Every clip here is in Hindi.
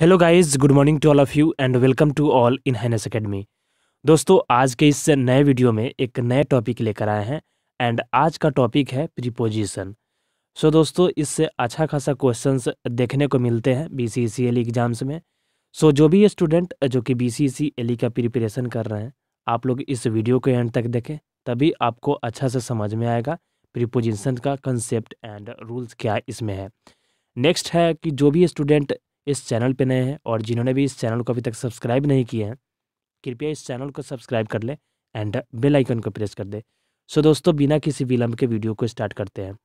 hello guys good morning to all of you and welcome to all in हैनस अकेडमी दोस्तों आज के इस नए वीडियो में एक नए टॉपिक लेकर आए हैं एंड आज का टॉपिक है प्रीपोजिशन सो so दोस्तों इससे अच्छा खासा क्वेश्चंस देखने को मिलते हैं B C C L exams में सो so जो भी स्टूडेंट जो कि बी सी सी एल का प्रिपरेशन कर रहे हैं आप लोग इस वीडियो को एंड तक देखें तभी आपको अच्छा से समझ में आएगा प्रीपोजिशन का कंसेप्ट एंड रूल्स क्या इसमें है नेक्स्ट है कि जो भी स्टूडेंट इस चैनल पर नए हैं और जिन्होंने भी इस चैनल को अभी तक सब्सक्राइब नहीं किए हैं कृपया इस चैनल को सब्सक्राइब कर लें एंड बेल आइकन को प्रेस कर दें सो so दोस्तों बिना किसी विलम्ब के वीडियो को स्टार्ट करते हैं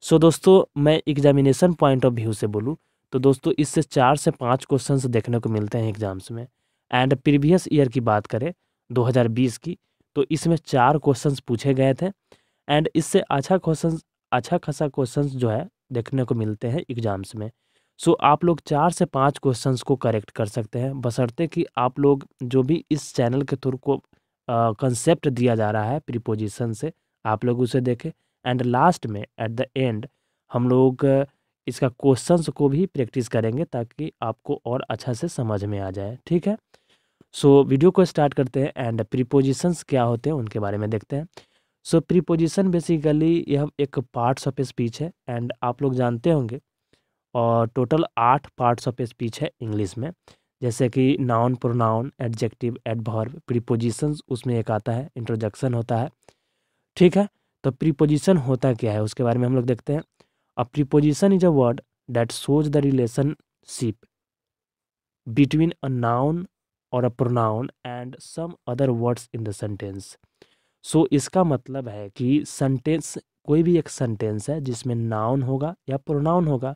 सो so दोस्तों मैं एग्जामिनेशन पॉइंट ऑफ व्यू से बोलूँ तो दोस्तों इससे चार से पाँच क्वेश्चन देखने को मिलते हैं एग्जाम्स में एंड प्रीवियस ईयर की बात करें 2020 की तो इसमें चार क्वेश्चन पूछे गए थे एंड इससे अच्छा क्वेश्चन अच्छा खासा क्वेश्चन जो है देखने को मिलते हैं एग्जाम्स में सो आप लोग चार से पाँच क्वेश्चंस को करेक्ट कर सकते हैं बशर्ते कि आप लोग जो भी इस चैनल के थ्रू को कंसेप्ट दिया जा रहा है प्रीपोजिशन से आप लोग उसे देखें एंड लास्ट में एट द एंड हम लोग इसका क्वेश्चंस को भी प्रैक्टिस करेंगे ताकि आपको और अच्छा से समझ में आ जाए ठीक है सो so, वीडियो को स्टार्ट करते हैं एंड प्रीपोजिशंस क्या होते हैं उनके बारे में देखते हैं सो प्रीपोजिशन बेसिकली यह एक पार्ट्स ऑफ स्पीच है एंड आप लोग जानते होंगे और टोटल आठ पार्ट्स ऑफ स्पीच है इंग्लिश में जैसे कि noun pronoun adjective adverb preposition उसमें एक आता है इंट्रोडक्शन होता है ठीक है तो प्रीपोजिशन होता क्या है उसके बारे में हम लोग देखते हैं a preposition is a word that shows the relationship between a noun और a pronoun and some other words in the sentence so इसका मतलब है कि सेंटेंस कोई भी एक सेंटेंस है जिसमें नाउन होगा या प्रोनाउन होगा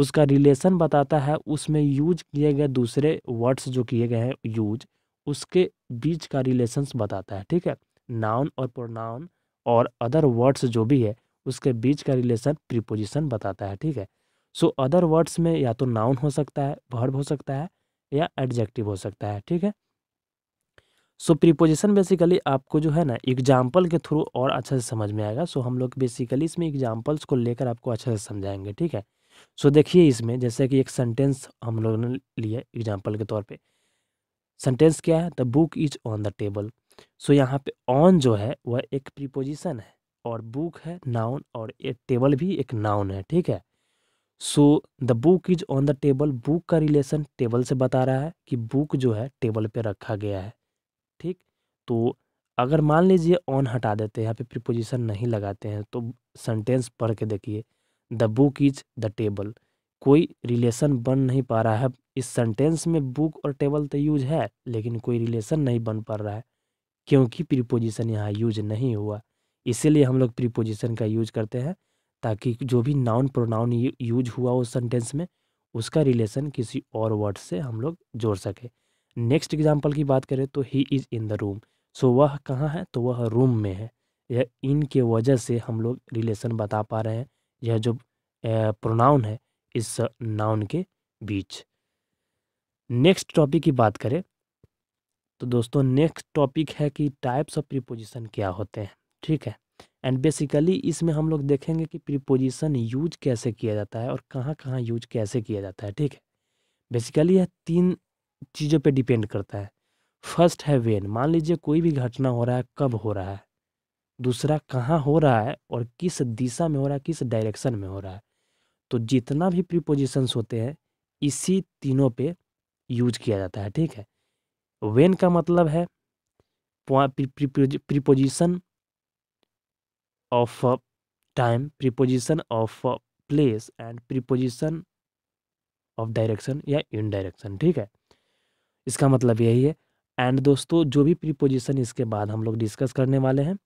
उसका रिलेशन बताता है उसमें यूज किए गए दूसरे वर्ड्स जो किए गए हैं यूज उसके बीच का रिलेशंस बताता है ठीक है नाउन और प्रोनाउन और अदर वर्ड्स जो भी है उसके बीच का रिलेशन प्रीपोजिशन बताता है ठीक है सो अदर वर्ड्स में या तो नाउन हो सकता है वर्ब हो सकता है या एडजेक्टिव हो सकता है ठीक है सो प्रीपोजिशन बेसिकली आपको जो है ना एग्जाम्पल के थ्रू और अच्छे से समझ में आएगा सो so, हम लोग बेसिकली इसमें एग्जाम्पल्स को लेकर आपको अच्छे से समझाएंगे ठीक है सो देखिए इसमें जैसे कि एक सेंटेंस हम लोगों ने लिया एग्जाम्पल के तौर पे सेंटेंस क्या है the book is on the table so यहाँ पे ऑन जो है वह एक प्रीपोजिशन है और बुक है नाउन और एक टेबल भी एक नाउन है ठीक है so the book is on the table book का रिलेशन टेबल से बता रहा है कि बुक जो है टेबल पे रखा गया है ठीक तो अगर मान लीजिए ऑन हटा देते हैं यहाँ पे प्रिपोजिशन नहीं लगाते हैं तो सेंटेंस पढ़ के देखिए the book is the table कोई रिलेशन बन नहीं पा रहा है इस सेंटेंस में बुक और टेबल तो यूज है लेकिन कोई रिलेशन नहीं बन पा रहा है क्योंकि प्रीपोजिशन यहाँ यूज नहीं हुआ इसीलिए हम लोग प्रीपोजिशन का यूज करते हैं ताकि जो भी नाउन प्रोनाउन यूज हुआ उस सेंटेंस में उसका रिलेशन किसी और वर्ड से हम लोग जोड़ सके नेक्स्ट एग्जाम्पल की बात करें तो he is in the room so वह कहाँ है तो वह रूम में है यह इन के वजह से हम लोग रिलेशन बता पा रहे हैं यह जो प्रोनाउन है इस नाउन के बीच नेक्स्ट टॉपिक की बात करें तो दोस्तों नेक्स्ट टॉपिक है कि टाइप्स ऑफ प्रीपोजिशन क्या होते हैं ठीक है एंड बेसिकली इसमें हम लोग देखेंगे कि प्रीपोजिशन यूज कैसे किया जाता है और कहाँ कहाँ यूज कैसे किया जाता है ठीक है बेसिकली यह तीन चीज़ों पे डिपेंड करता है फर्स्ट है वेन मान लीजिए कोई भी घटना हो रहा है कब हो रहा है दूसरा कहाँ हो रहा है और किस दिशा में हो रहा है किस डायरेक्शन में हो रहा है तो जितना भी प्रीपोजिशंस होते हैं इसी तीनों पे यूज किया जाता है ठीक है वेन का मतलब है preposition of time preposition of place and preposition of direction या इन डायरेक्शन ठीक है इसका मतलब यही है एंड दोस्तों जो भी प्रीपोजिशन इसके बाद हम लोग डिस्कस करने वाले हैं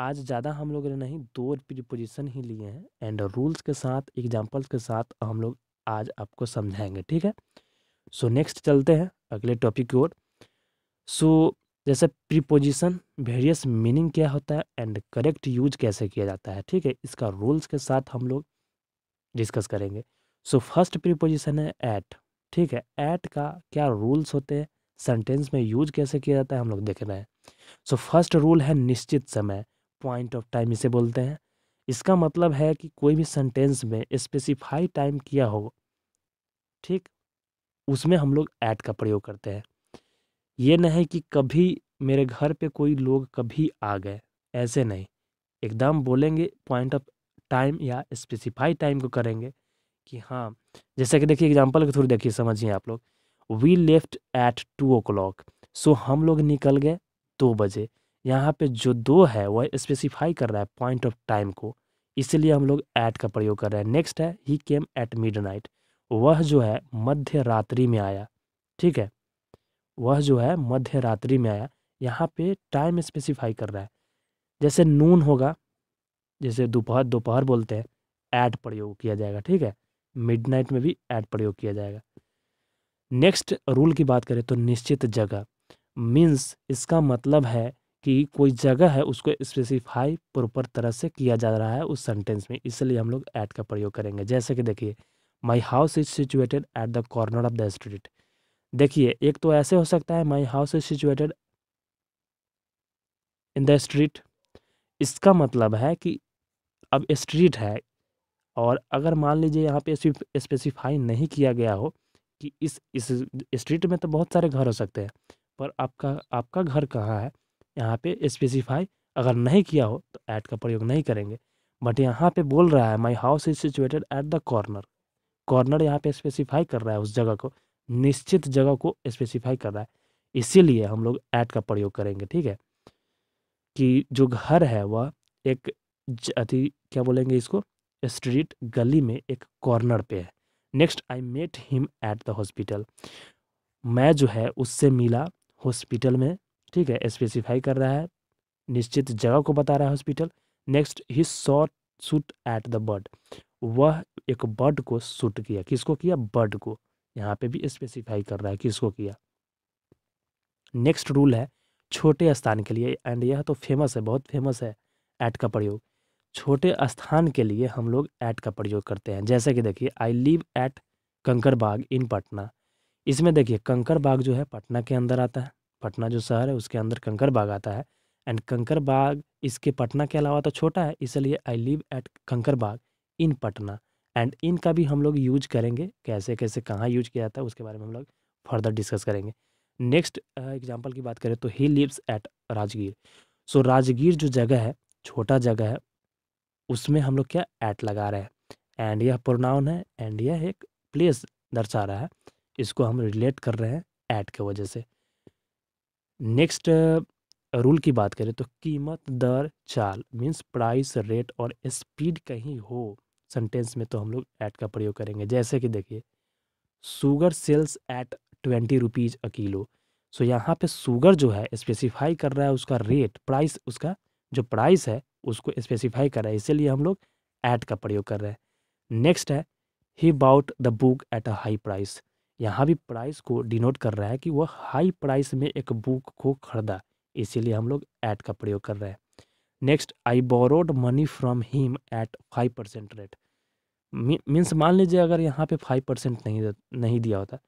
आज ज़्यादा हम लोग ने नहीं दो प्रीपोजिशन ही लिए हैं एंड रूल्स के साथ एग्जाम्पल्स के साथ हम लोग आज आपको समझाएंगे ठीक है सो so, नेक्स्ट चलते हैं अगले टॉपिक की ओर सो जैसे प्रीपोजिशन वेरियस मीनिंग क्या होता है एंड करेक्ट यूज कैसे किया जाता है ठीक है इसका रूल्स के साथ हम लोग डिस्कस करेंगे सो फर्स्ट प्रीपोजिशन है एट ठीक है एट का क्या रूल्स होते हैं सेंटेंस में यूज कैसे किया जाता है हम लोग देख रहे हैं सो फर्स्ट रूल है निश्चित समय पॉइंट ऑफ टाइम इसे बोलते हैं इसका मतलब है कि कोई भी सेंटेंस में स्पेसिफाई टाइम किया हो ठीक उसमें हम लोग ऐट का प्रयोग करते हैं ये नहीं कि कभी मेरे घर पे कोई लोग कभी आ गए ऐसे नहीं एकदम बोलेंगे पॉइंट ऑफ टाइम या स्पेसिफाई टाइम को करेंगे कि हाँ जैसे कि देखिए एग्जाम्पल के थ्रू देखिए समझिए आप लोग we left at two o'clock so हम लोग निकल गए दो बजे यहाँ पे जो दो है वह स्पेसिफाई कर रहा है पॉइंट ऑफ टाइम को इसलिए हम लोग ऐट का प्रयोग कर रहे हैं नेक्स्ट है he came at midnight वह जो है मध्य रात्रि में आया ठीक है वह जो है मध्य रात्रि में आया यहाँ पे टाइम स्पेसिफाई कर रहा है जैसे नून होगा जैसे दोपहर दोपहर बोलते हैं ऐट प्रयोग किया जाएगा ठीक है मिड में भी ऐड प्रयोग किया जाएगा नेक्स्ट रूल की बात करें तो निश्चित जगह मीन्स इसका मतलब है कि कोई जगह है उसको स्पेसिफाई प्रॉपर तरह से किया जा रहा है उस सेंटेंस में इसलिए हम लोग ऐट का प्रयोग करेंगे जैसे कि देखिए my house is situated at the corner of the street देखिए एक तो ऐसे हो सकता है my house is situated in the street इसका मतलब है कि अब स्ट्रीट है और अगर मान लीजिए यहाँ पे स्पेसिफाई नहीं किया गया हो कि इस इस स्ट्रीट में तो बहुत सारे घर हो सकते हैं पर आपका आपका घर कहाँ है यहाँ पे स्पेसिफाई अगर नहीं किया हो तो ऐट का प्रयोग नहीं करेंगे बट यहाँ पे बोल रहा है my house is situated at the corner corner यहाँ पे स्पेसिफाई कर रहा है उस जगह को निश्चित जगह को स्पेसिफाई कर रहा है इसीलिए हम लोग ऐट का प्रयोग करेंगे ठीक है कि जो घर है वह एक अति क्या बोलेंगे इसको स्ट्रीट गली में एक कॉर्नर पे है next I met him at the hospital मैं जो है उससे मिला हॉस्पिटल में ठीक है स्पेसिफाई कर रहा है निश्चित जगह को बता रहा है hospital next he shot shoot at the bird वह एक बर्ड को शूट किया किसको किया बर्ड को यहाँ पे भी स्पेसिफाई कर रहा है किसको किया नेक्स्ट रूल है छोटे स्थान के लिए एंड यह तो फेमस है बहुत फेमस है ऐट का प्रयोग छोटे स्थान के लिए हम लोग ऐट का प्रयोग करते हैं जैसे कि देखिए आई लिव कंकर बाग इन पटना इसमें देखिए बाग जो है पटना के अंदर आता है पटना जो शहर है उसके अंदर कंकर बाग आता है एंड कंकर बाग इसके पटना के अलावा तो छोटा है इसलिए आई लिव एट कंकर बाग इन पटना एंड इनका भी हम लोग यूज करेंगे कैसे कैसे कहाँ यूज किया जाता है उसके बारे में हम लोग फर्दर डिस्कस करेंगे नेक्स्ट एग्जाम्पल की बात करें तो he lives at Rajgir so so, Rajgir जो जगह है छोटा जगह है उसमें हम लोग क्या ऐट लगा रहे हैं एंड यह प्रोनाउन है एंड यह एक प्लेस दर्शा रहा है इसको हम रिलेट कर रहे हैं ऐट के वजह से नेक्स्ट रूल की बात करें तो कीमत दर चाल मीन्स प्राइस रेट और स्पीड कहीं हो सेंटेंस में तो हम लोग ऐट का प्रयोग करेंगे जैसे कि देखिए sugar sells at twenty rupees a kilo so यहाँ पे सुगर जो है स्पेसिफाई कर रहा है उसका रेट प्राइस उसका जो प्राइस है उसको स्पेसिफाई कर रहा है इसीलिए हम लोग ऐट का प्रयोग कर रहे हैं नेक्स्ट है he bought the book at a high price यहाँ भी प्राइस को डिनोट कर रहा है कि वह हाई प्राइस में एक बुक को खरीदा इसीलिए हम लोग ऐट का प्रयोग कर रहे हैं next I borrowed money from him at five percent rate means मान लीजिए अगर यहाँ पे फाइव परसेंट नहीं नहीं दिया होता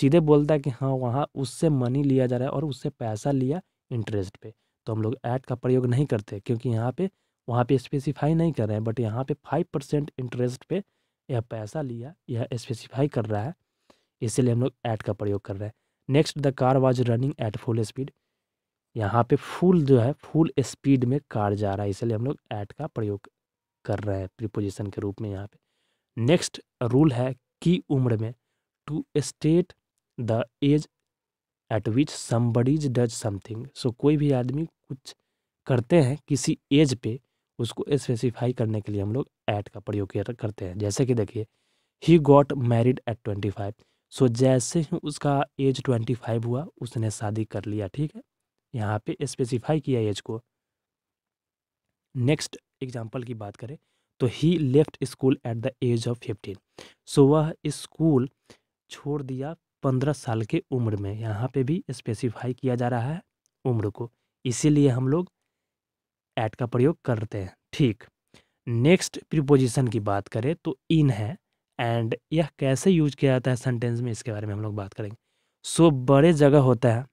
सीधे बोलता है कि हाँ वहाँ उससे मनी लिया जा रहा है और उससे पैसा लिया इंटरेस्ट पे तो हम लोग ऐट का प्रयोग नहीं करते क्योंकि यहाँ पे वहाँ पे स्पेसिफाई नहीं कर रहे हैं बट यहाँ पे फाइव परसेंट इंटरेस्ट पे यह पैसा लिया यह स्पेसिफाई कर रहा है इसीलिए हम लोग ऐट का प्रयोग कर रहे हैं next the car was running at full speed यहाँ पे फुल जो है फुल स्पीड में कार जा रहा है इसलिए हम लोग ऐट का प्रयोग कर रहे हैं प्रीपोजिशन के रूप में यहाँ पे नेक्स्ट रूल है की उम्र में to state the age at which somebody's does something so कोई भी आदमी कुछ करते हैं किसी एज पे उसको स्पेसिफाई करने के लिए हम लोग ऐट का प्रयोग करते हैं जैसे कि देखिए he got married at twenty five so जैसे ही उसका एज ट्वेंटी फाइव हुआ उसने शादी कर लिया ठीक है यहाँ पे स्पेसिफाई किया एज को नेक्स्ट एग्जाम्पल की बात करें तो he left school at the age of fifteen so वह स्कूल छोड़ दिया पंद्रह साल के उम्र में यहाँ पे भी स्पेसिफाई किया जा रहा है उम्र को इसीलिए हम लोग ऐट का प्रयोग करते हैं ठीक नेक्स्ट प्रिपोजिशन की बात करें तो इन है एंड यह कैसे यूज किया जाता है सेंटेंस में इसके बारे में हम लोग बात करेंगे सो so, बड़े जगह होता है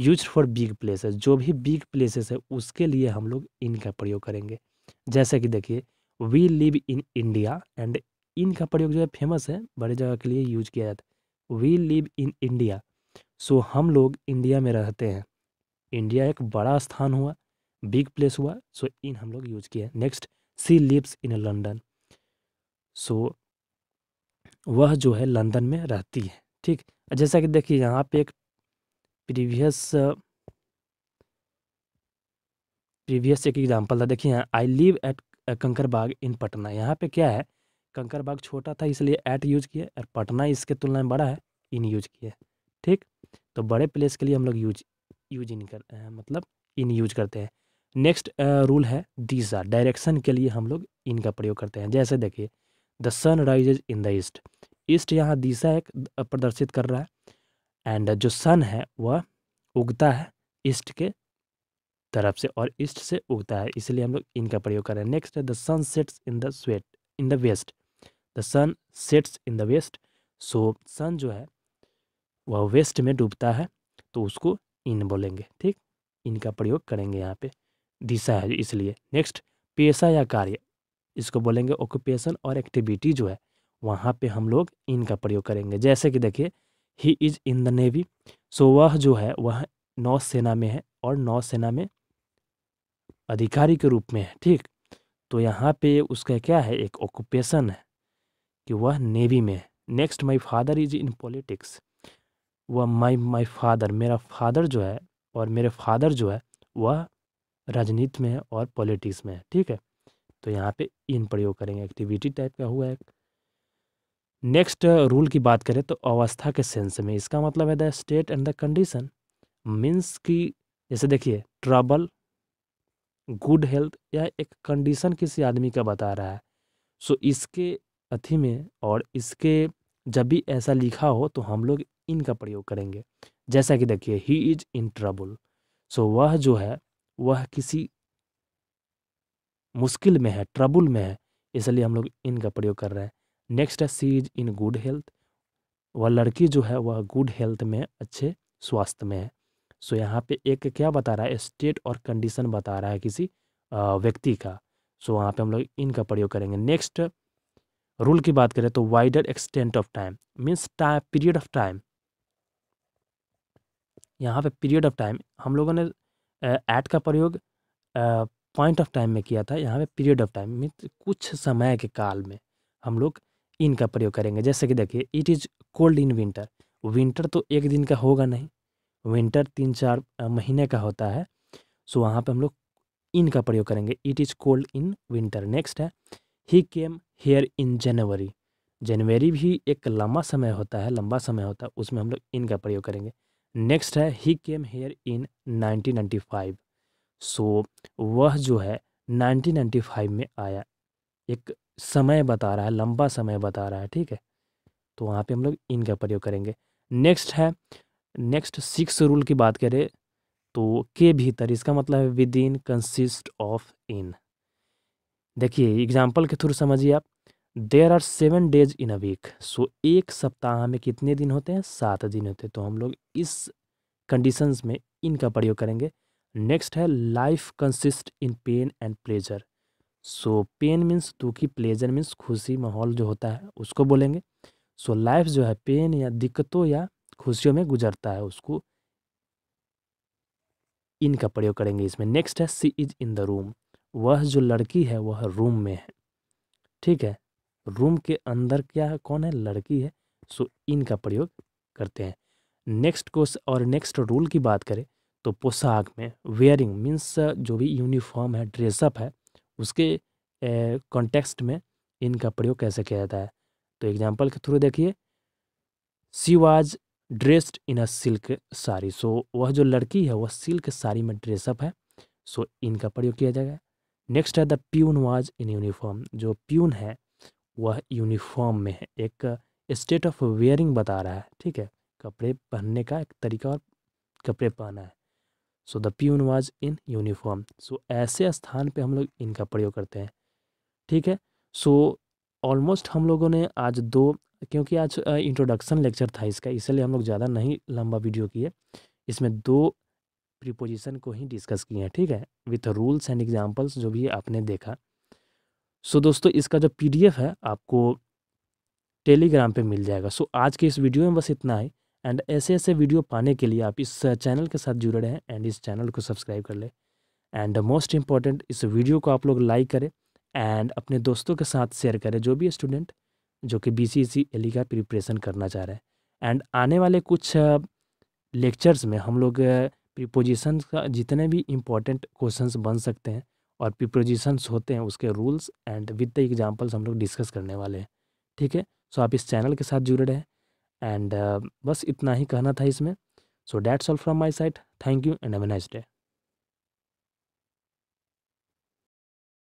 यूज फॉर बिग प्लेसेस जो भी बिग प्लेसेस है उसके लिए हम लोग इनका प्रयोग करेंगे जैसे कि देखिए we live in India and इनका प्रयोग जो है फेमस है बड़े जगह के लिए यूज किया जाता है we live in India so हम लोग इंडिया में रहते हैं इंडिया एक बड़ा स्थान हुआ बिग प्लेस हुआ सो so इन हम लोग यूज किया next she lives in London so वह जो है लंदन में रहती है ठीक जैसा कि देखिए यहाँ पे एक प्रीवियस प्रीवियस एक एग्जाम्पल था देखिए यहाँ I live at Kankarbagh in Patna यहाँ पे क्या है कंकरबाग छोटा था इसलिए एट यूज किया और पटना इसके तुलना में बड़ा है इन यूज किया ठीक तो बड़े प्लेस के लिए हम लोग यूज यूज इन कर मतलब इन यूज करते हैं नेक्स्ट रूल है दिशा डायरेक्शन के लिए हम लोग इनका प्रयोग करते हैं जैसे देखिए the sun rises in the east east यहाँ दिशा एक प्रदर्शित कर रहा है एंड जो सन है वह उगता है ईस्ट के तरफ से और ईस्ट से उगता है इसलिए हम लोग इनका प्रयोग कर रहे हैं नेक्स्ट है the sun sets in the west in the west the sun sets in the west so sun जो है वह वेस्ट में डूबता है तो उसको इन बोलेंगे ठीक इनका प्रयोग करेंगे यहाँ पे दिशा है इसलिए नेक्स्ट पेशा या कार्य इसको बोलेंगे ऑक्यूपेशन और एक्टिविटी जो है वहाँ पे हम लोग इनका प्रयोग करेंगे जैसे कि देखिए he is in the navy so वह जो है वह नौसेना में है और नौसेना में अधिकारी के रूप में है ठीक तो यहाँ पे उसका क्या है एक ऑक्यूपेशन है कि वह नेवी में है next my father is in politics वह माई माई फादर मेरा फादर जो है और मेरे फादर जो है वह राजनीति में है और पॉलिटिक्स में है ठीक है तो यहाँ पे इन प्रयोग करेंगे एक्टिविटी टाइप का हुआ है नेक्स्ट रूल की बात करें तो अवस्था के सेंस में इसका मतलब है the state and the condition means की जैसे देखिए ट्रबल गुड हेल्थ या एक कंडीशन किसी आदमी का बता रहा है सो इसके अथी में और इसके जब भी ऐसा लिखा हो तो हम लोग इनका प्रयोग करेंगे जैसा कि देखिए ही इज इन ट्रबल सो वह जो है वह किसी मुश्किल में है ट्रबुल में है इसलिए हम लोग इनका प्रयोग कर रहे हैं नेक्स्ट है she is in good health वह लड़की जो है वह गुड हेल्थ में अच्छे स्वास्थ्य में है सो so, यहाँ पे एक क्या बता रहा है स्टेट और कंडीशन बता रहा है किसी व्यक्ति का सो so, वहाँ पे हम लोग इनका प्रयोग करेंगे नेक्स्ट रूल की बात करें तो wider extent of time means time period of time यहाँ पे पीरियड ऑफ टाइम हम लोगों ने एट का प्रयोग पॉइंट ऑफ टाइम में किया था यहाँ पे पीरियड ऑफ टाइम मीन तो कुछ समय के काल में हम लोग इन का प्रयोग करेंगे जैसे कि देखिए it is cold in winter winter तो एक दिन का होगा नहीं विंटर तीन चार महीने का होता है सो वहाँ पे हम लोग इन का प्रयोग करेंगे it is cold in winter next है ही केम हेयर इन जनवरी जनवरी भी एक लंबा समय होता है लंबा समय होता है उसमें हम लोग इन का प्रयोग करेंगे नेक्स्ट है he came here in five so वह जो है 1995 में आया एक समय बता रहा है लंबा समय बता रहा है ठीक है तो वहाँ पे हम लोग इनका प्रयोग करेंगे नेक्स्ट है नेक्स्ट सिक्स रूल की बात करें तो के भीतर इसका मतलब है within consist of in देखिए एग्जाम्पल के थ्रू समझिए आप there are seven days in a week so एक सप्ताह में कितने दिन होते हैं सात दिन होते हैं तो हम लोग इस कंडीशंस में इनका प्रयोग करेंगे नेक्स्ट है life consist in pain and pleasure so pain means दुखी प्लेजर मीन्स खुशी माहौल जो होता है उसको बोलेंगे सो so, लाइफ जो है पेन या दिक्कतों या खुशियों में गुजरता है उसको इनका प्रयोग करेंगे इसमें नेक्स्ट है she is in the room वह जो लड़की है वह रूम में है ठीक है रूम के अंदर क्या है कौन है लड़की है सो इनका प्रयोग करते हैं नेक्स्ट क्वेश्चन और नेक्स्ट रूल की बात करें तो पोशाक में वेयरिंग मीन्स जो भी यूनिफॉर्म है ड्रेसअप है उसके कॉन्टेक्स्ट में इनका प्रयोग कैसे किया जाता है तो एग्जाम्पल के थ्रू देखिए she was dressed in a silk sari so वह जो लड़की है वह सिल्क साड़ी में ड्रेसअप है सो इनका प्रयोग किया जाएगा नेक्स्ट है the peon was in uniform जो प्यून है वह यूनिफॉर्म में है एक स्टेट ऑफ वेयरिंग बता रहा है ठीक है कपड़े पहनने का एक तरीका और कपड़े पहना है so the peon was in uniform so ऐसे स्थान पे हम लोग इनका प्रयोग करते हैं ठीक है सो ऑलमोस्ट हम लोगों ने आज दो क्योंकि आज इंट्रोडक्शन लेक्चर था इसका इसलिए हम लोग ज़्यादा नहीं लंबा वीडियो किए इसमें दो प्रीपोजिशन को ही डिस्कस किए हैं ठीक है विथ रूल्स एंड एग्जाम्पल्स जो भी आपने देखा सो so, दोस्तों इसका जो पी है आपको टेलीग्राम पे मिल जाएगा सो so, आज के इस वीडियो में बस इतना है एंड ऐसे ऐसे वीडियो पाने के लिए आप इस चैनल के साथ जुड़े रहें एंड इस चैनल को सब्सक्राइब कर लें एंड मोस्ट इम्पॉर्टेंट इस वीडियो को आप लोग लाइक करें एंड अपने दोस्तों के साथ शेयर करें जो भी स्टूडेंट जो कि बी सी सी एल का प्रिपरेशन करना चाह रहे हैं एंड आने वाले कुछ लेक्चर्स में हम लोग प्रिपोजिशन का जितने भी इम्पोर्टेंट क्वेश्चंस बन सकते हैं और प्रिपोजिशंस होते हैं उसके rules and with the examples हम लोग डिस्कस करने वाले हैं ठीक है सो आप इस चैनल के साथ जुड़े रहें एंड uh, बस इतना ही कहना था इसमें so that's all from my side thank you and have nice day